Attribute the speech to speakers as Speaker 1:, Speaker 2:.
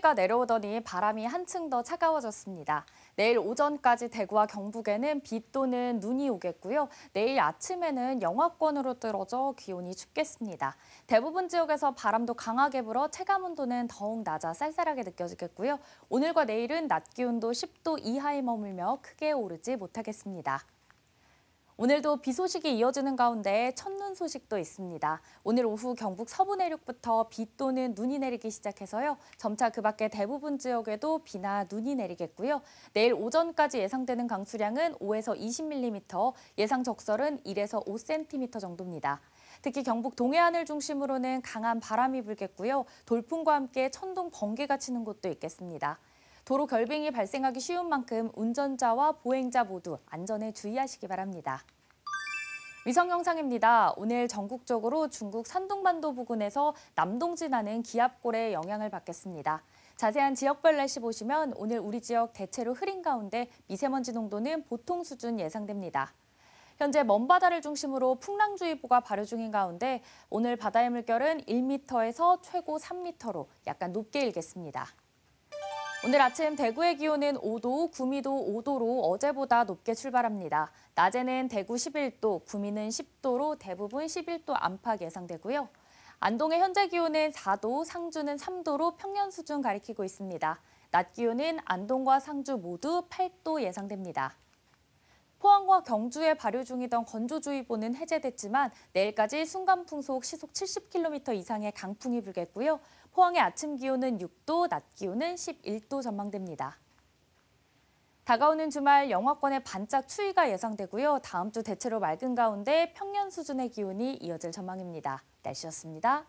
Speaker 1: 폭우가 내려오더니 바람이 한층 더 차가워졌습니다. 내일 오전까지 대구와 경북에는 비 또는 눈이 오겠고요. 내일 아침에는 영하권으로 떨어져 기온이 춥겠습니다. 대부분 지역에서 바람도 강하게 불어 체감온도는 더욱 낮아 쌀쌀하게 느껴지겠고요. 오늘과 내일은 낮 기온도 10도 이하에 머물며 크게 오르지 못하겠습니다. 오늘도 비 소식이 이어지는 가운데 첫눈 소식도 있습니다. 오늘 오후 경북 서부 내륙부터 비 또는 눈이 내리기 시작해서요. 점차 그 밖의 대부분 지역에도 비나 눈이 내리겠고요. 내일 오전까지 예상되는 강수량은 5에서 20mm, 예상 적설은 1에서 5cm 정도입니다. 특히 경북 동해안을 중심으로는 강한 바람이 불겠고요. 돌풍과 함께 천둥 번개가 치는 곳도 있겠습니다. 도로 결빙이 발생하기 쉬운 만큼 운전자와 보행자 모두 안전에 주의하시기 바랍니다. 위성 영상입니다. 오늘 전국적으로 중국 산둥반도 부근에서 남동진하는 기압골의 영향을 받겠습니다. 자세한 지역별 날씨 보시면 오늘 우리 지역 대체로 흐린 가운데 미세먼지 농도는 보통 수준 예상됩니다. 현재 먼바다를 중심으로 풍랑주의보가 발효 중인 가운데 오늘 바다의 물결은 1m에서 최고 3m로 약간 높게 일겠습니다. 오늘 아침 대구의 기온은 5도, 구미도 5도로 어제보다 높게 출발합니다. 낮에는 대구 11도, 구미는 10도로 대부분 11도 안팎 예상되고요. 안동의 현재 기온은 4도, 상주는 3도로 평년 수준 가리키고 있습니다. 낮 기온은 안동과 상주 모두 8도 예상됩니다. 포항과 경주에 발효 중이던 건조주의보는 해제됐지만 내일까지 순간풍속 시속 70km 이상의 강풍이 불겠고요. 포항의 아침 기온은 6도, 낮 기온은 11도 전망됩니다. 다가오는 주말 영하권에 반짝 추위가 예상되고요. 다음 주 대체로 맑은 가운데 평년 수준의 기온이 이어질 전망입니다. 날씨였습니다.